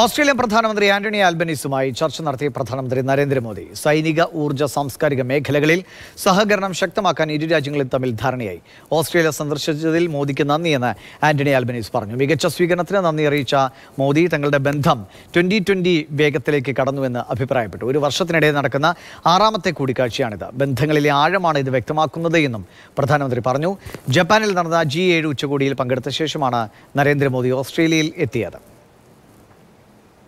Australian പ്രധാനമന്ത്രി ആന്റണി ആൽബനീസുമായി ചർച്ച നടത്തിയ പ്രധാനമന്ത്രി നരേന്ദ്രമോദി സൈനിക ഊർജ്ജ സാംസ്കാരിക മേഖലകളിൽ സഹകരണം ശക്തമാക്കാൻ ഇരു രാജ്യങ്ങളും തമ്മിൽ ധാരണയായി ഓസ്ട്രേലിയ സന്ദർശിച്ചതിൽ മോദിക്ക് നന്ദിയെന്ന് ആന്റണി ആൽബനീസ് പറഞ്ഞു മികച്ച സ്വീകരണത്തിന് നന്ദി അറിയിച്ച മോദി തങ്ങളുടെ ബന്ധം ട്വന്റി ട്വന്റി വേഗത്തിലേക്ക് കടന്നുവെന്ന് അഭിപ്രായപ്പെട്ടു ഒരു വർഷത്തിനിടെ നടക്കുന്ന ആറാമത്തെ കൂടിക്കാഴ്ചയാണിത് ബന്ധങ്ങളിലെ ആഴമാണ് ഇത് വ്യക്തമാക്കുന്നത് എന്നും പ്രധാനമന്ത്രി പറഞ്ഞു ജപ്പാനിൽ നടന്ന ജി ഏഴ് ഉച്ചകോടിയിൽ പങ്കെടുത്ത ശേഷമാണ് നരേന്ദ്രമോദി ഓസ്ട്രേലിയയിൽ എത്തിയത്